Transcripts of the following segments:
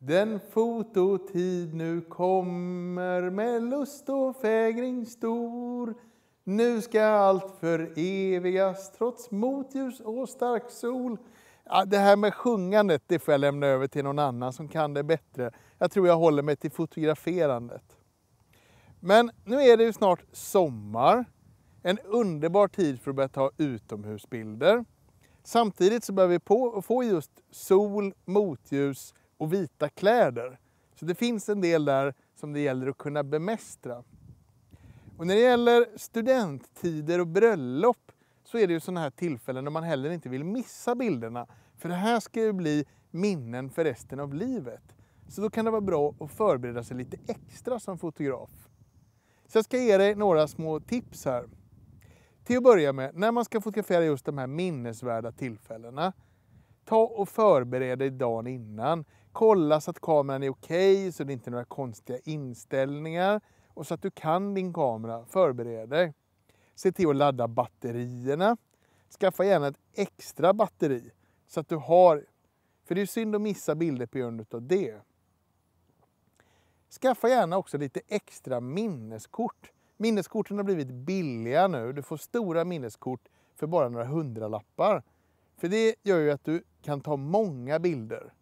Den fototid nu kommer med lust och fägring stor. Nu ska allt förevigas trots motljus och stark sol. Ja, det här med sjungandet det får jag lämna över till någon annan som kan det bättre. Jag tror jag håller mig till fotograferandet. Men nu är det ju snart sommar. En underbar tid för att börja ta utomhusbilder. Samtidigt så börjar vi på få just sol, motljus och vita kläder. Så det finns en del där som det gäller att kunna bemästra. Och när det gäller studenttider och bröllop så är det ju sådana här tillfällen då man heller inte vill missa bilderna. För det här ska ju bli minnen för resten av livet. Så då kan det vara bra att förbereda sig lite extra som fotograf. Så jag ska ge dig några små tips här. Till att börja med, när man ska fotografera just de här minnesvärda tillfällena, ta och förbered dig dagen innan. Kolla så att kameran är okej, okay, så det inte är några konstiga inställningar och så att du kan din kamera. Förbered dig. Se till att ladda batterierna. Skaffa gärna ett extra batteri så att du har... För det är synd att missa bilder på grund av det. Skaffa gärna också lite extra minneskort. Minneskorten har blivit billiga nu. Du får stora minneskort för bara några hundralappar. För det gör ju att du kan ta många bilder.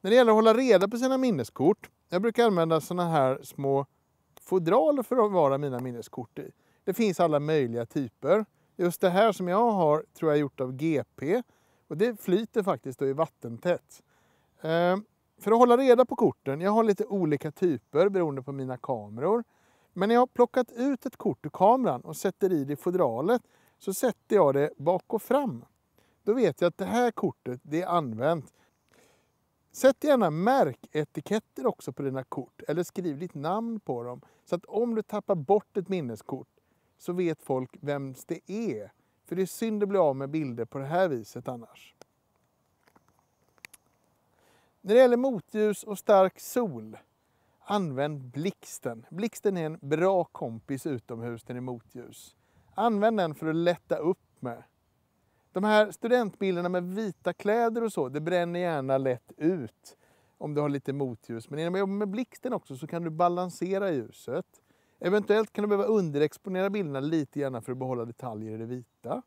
När det gäller att hålla reda på sina minneskort, jag brukar använda sådana här små fodral för att vara mina minneskort i. Det finns alla möjliga typer. Just det här som jag har tror jag är gjort av GP och det flyter faktiskt och är vattentätt. Ehm, för att hålla reda på korten, jag har lite olika typer beroende på mina kameror. Men när jag har plockat ut ett kort ur kameran och sätter i det i fodralet så sätter jag det bak och fram. Då vet jag att det här kortet det är använt Sätt gärna märketiketter också på dina kort eller skriv ditt namn på dem så att om du tappar bort ett minneskort så vet folk vems det är. För det är synd att bli av med bilder på det här viset annars. När det gäller motljus och stark sol, använd blixten. Blixten är en bra kompis utomhus när det är motljus. Använd den för att lätta upp med. De här studentbilderna med vita kläder och så, det bränner gärna lätt ut om du har lite motljus. Men när man jobbar med blixten också så kan du balansera ljuset. Eventuellt kan du behöva underexponera bilderna lite grann för att behålla detaljer i det vita.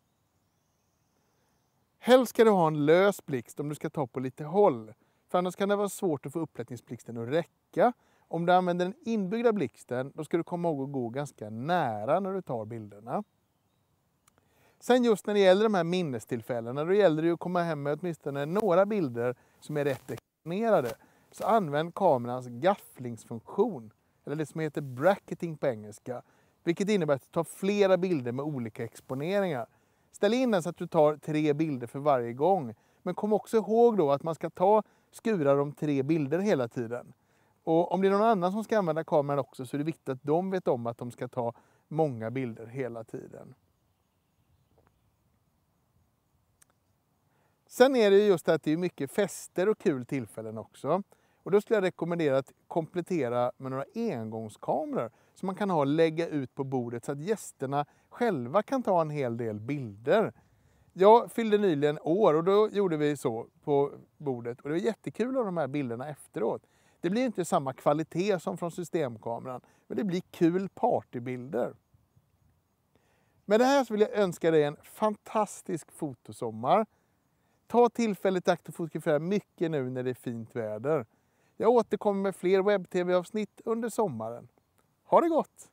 Helst ska du ha en lös blixt om du ska ta på lite håll. För annars kan det vara svårt att få upplättningsblixten att räcka. Om du använder den inbyggda blixten, då ska du komma ihåg att gå ganska nära när du tar bilderna. Sen just när det gäller de här minnestillfällena, då gäller det ju att komma hem med åtminstone några bilder som är rätt exponerade. Så använd kamerans gafflingsfunktion, eller det som heter bracketing på engelska, vilket innebär att du tar flera bilder med olika exponeringar. Ställ in den så att du tar tre bilder för varje gång. Men kom också ihåg då att man ska ta skurar om tre bilder hela tiden. Och om det är någon annan som ska använda kameran också så är det viktigt att de vet om att de ska ta många bilder hela tiden. Sen är det just att det är mycket fester och kul tillfällen också. Och då skulle jag rekommendera att komplettera med några engångskameror som man kan ha och lägga ut på bordet så att gästerna själva kan ta en hel del bilder. Jag fyllde nyligen år och då gjorde vi så på bordet och det var jättekul av de här bilderna efteråt. Det blir inte samma kvalitet som från systemkameran, men det blir kul partybilder. Med det här så vill jag önska dig en fantastisk fotosommar. Ta tillfället i akt och fotografera mycket nu när det är fint väder. Jag återkommer med fler webb-tv-avsnitt under sommaren. Ha det gott!